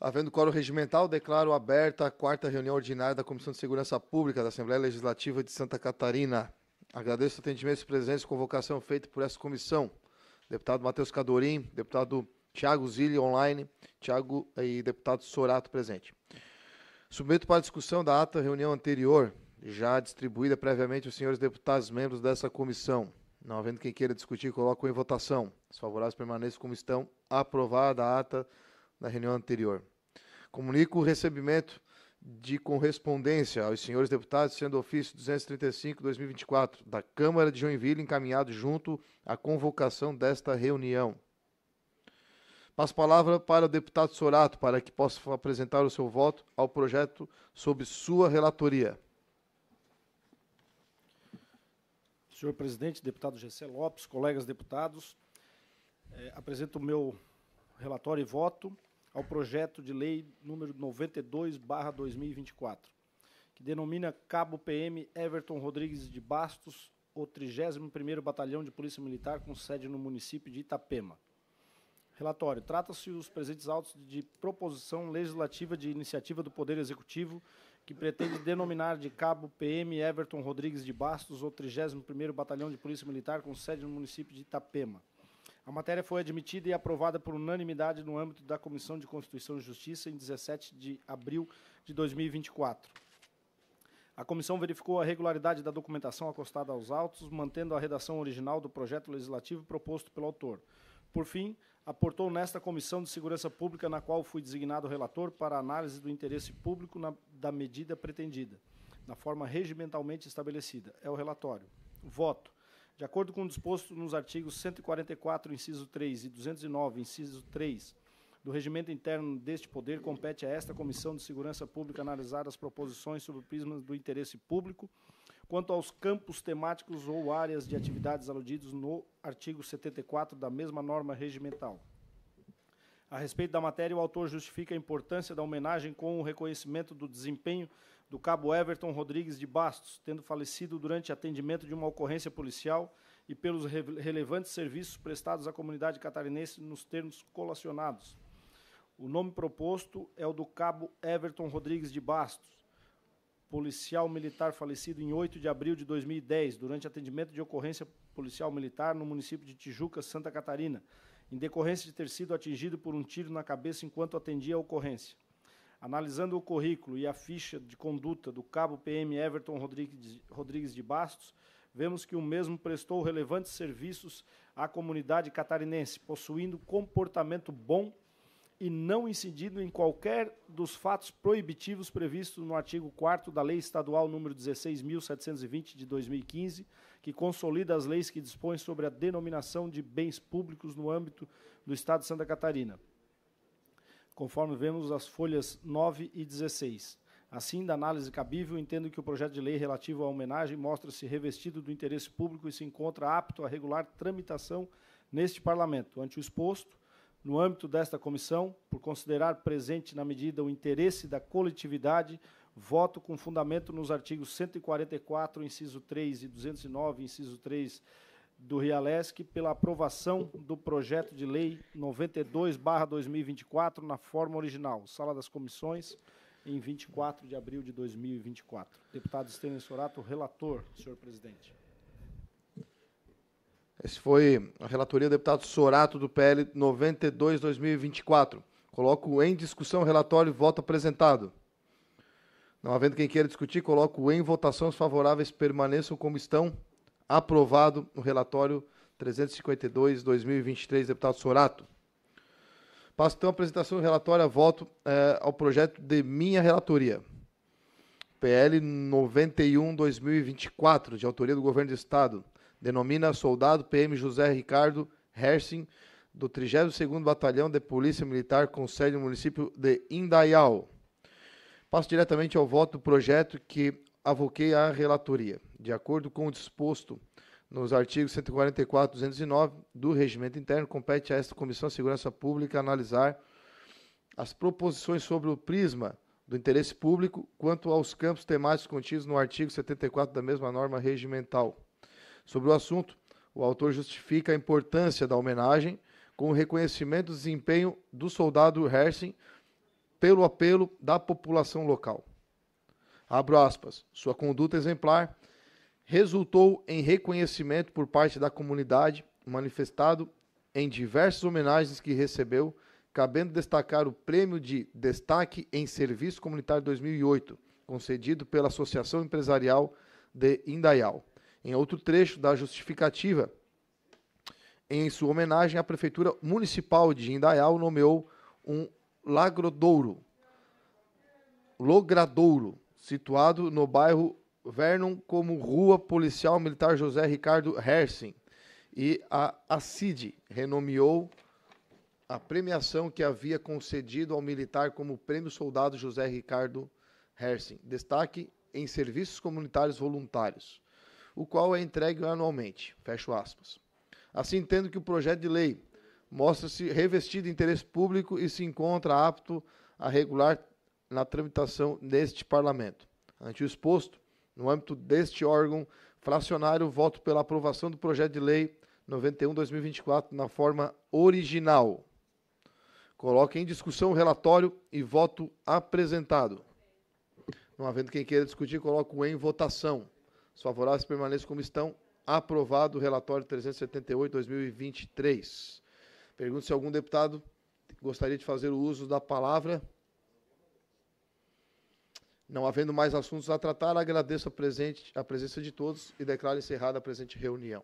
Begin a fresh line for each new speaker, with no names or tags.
Havendo quórum regimental, declaro aberta a quarta reunião ordinária da Comissão de Segurança Pública da Assembleia Legislativa de Santa Catarina. Agradeço o atendimento e presença e convocação feita por essa comissão. Deputado Matheus Cadorim, deputado Tiago Zilli, online, Tiago eh, e deputado Sorato, presente. Submeto para discussão da ata reunião anterior, já distribuída previamente aos senhores deputados membros dessa comissão. Não havendo quem queira discutir, coloco em votação. Os favoráveis permaneçam como estão. Aprovada a ata na reunião anterior. Comunico o recebimento de correspondência aos senhores deputados, sendo ofício 235-2024 da Câmara de Joinville, encaminhado junto à convocação desta reunião. Passo a palavra para o deputado Sorato, para que possa apresentar o seu voto ao projeto sob sua relatoria.
Senhor presidente, deputado Gessé Lopes, colegas deputados, eh, apresento o meu relatório e voto ao projeto de lei número 92/2024, que denomina Cabo PM Everton Rodrigues de Bastos, o 31º Batalhão de Polícia Militar com sede no município de Itapema. Relatório. Trata-se os presentes autos de proposição legislativa de iniciativa do Poder Executivo que pretende denominar de cabo PM Everton Rodrigues de Bastos o 31º Batalhão de Polícia Militar com sede no município de Itapema. A matéria foi admitida e aprovada por unanimidade no âmbito da Comissão de Constituição e Justiça em 17 de abril de 2024. A comissão verificou a regularidade da documentação acostada aos autos, mantendo a redação original do projeto legislativo proposto pelo autor. Por fim, aportou nesta Comissão de Segurança Pública, na qual fui designado relator para análise do interesse público na, da medida pretendida, na forma regimentalmente estabelecida. É o relatório. Voto. De acordo com o disposto nos artigos 144, inciso 3 e 209, inciso 3 do regimento interno deste poder, compete a esta Comissão de Segurança Pública analisar as proposições sobre o prisma do interesse público quanto aos campos temáticos ou áreas de atividades aludidos no artigo 74 da mesma norma regimental. A respeito da matéria, o autor justifica a importância da homenagem com o reconhecimento do desempenho do cabo Everton Rodrigues de Bastos, tendo falecido durante atendimento de uma ocorrência policial e pelos re relevantes serviços prestados à comunidade catarinense nos termos colacionados. O nome proposto é o do cabo Everton Rodrigues de Bastos, policial militar falecido em 8 de abril de 2010, durante atendimento de ocorrência policial militar no município de Tijuca, Santa Catarina em decorrência de ter sido atingido por um tiro na cabeça enquanto atendia a ocorrência. Analisando o currículo e a ficha de conduta do cabo PM Everton Rodrigues de Bastos, vemos que o mesmo prestou relevantes serviços à comunidade catarinense, possuindo comportamento bom e e não incidindo em qualquer dos fatos proibitivos previstos no artigo 4 da Lei Estadual nº 16.720 de 2015, que consolida as leis que dispõem sobre a denominação de bens públicos no âmbito do Estado de Santa Catarina, conforme vemos as folhas 9 e 16. Assim, da análise cabível, entendo que o projeto de lei relativo à homenagem mostra-se revestido do interesse público e se encontra apto a regular tramitação neste Parlamento. Ante o exposto, no âmbito desta comissão, por considerar presente na medida o interesse da coletividade, voto com fundamento nos artigos 144, inciso 3 e 209, inciso 3 do Rialesc, pela aprovação do projeto de lei 92/2024 na forma original, Sala das Comissões, em 24 de abril de 2024. Deputado Estênio Sorato, relator, senhor presidente.
Esse foi a relatoria do deputado Sorato do PL 92-2024. Coloco em discussão o relatório e voto apresentado. Não havendo quem queira discutir, coloco em votação os favoráveis permaneçam como estão. Aprovado o relatório 352-2023, deputado Sorato. Passo então a apresentação do relatório a voto eh, ao projeto de minha relatoria. PL 91-2024, de autoria do Governo do Estado denomina soldado PM José Ricardo Hersing, do 32º Batalhão de Polícia Militar, com sede no município de Indaial. Passo diretamente ao voto do projeto que avoquei à relatoria. De acordo com o disposto nos artigos 144 e 209 do Regimento Interno, compete a esta Comissão de Segurança Pública analisar as proposições sobre o prisma do interesse público quanto aos campos temáticos contidos no artigo 74 da mesma norma regimental. Sobre o assunto, o autor justifica a importância da homenagem com o reconhecimento do desempenho do soldado Hersing pelo apelo da população local. Abro aspas. Sua conduta exemplar resultou em reconhecimento por parte da comunidade manifestado em diversas homenagens que recebeu, cabendo destacar o prêmio de Destaque em Serviço Comunitário 2008, concedido pela Associação Empresarial de Indaial. Em outro trecho da justificativa, em sua homenagem, a Prefeitura Municipal de Indaial nomeou um lagrodouro, logradouro, situado no bairro Vernon como Rua Policial Militar José Ricardo Hersen. E a ACID renomeou a premiação que havia concedido ao militar como Prêmio Soldado José Ricardo Hersen. Destaque em serviços comunitários voluntários o qual é entregue anualmente. Fecho aspas. Assim tendo que o projeto de lei mostra-se revestido de interesse público e se encontra apto a regular na tramitação neste Parlamento. Ante o exposto, no âmbito deste órgão fracionário, voto pela aprovação do projeto de lei 91-2024 na forma original. Coloque em discussão o relatório e voto apresentado. Não havendo quem queira discutir, coloco em votação. Os favoráveis permaneçam como estão. Aprovado o relatório 378-2023. Pergunto se algum deputado gostaria de fazer o uso da palavra. Não havendo mais assuntos a tratar, agradeço a, presente, a presença de todos e declaro encerrada a presente reunião.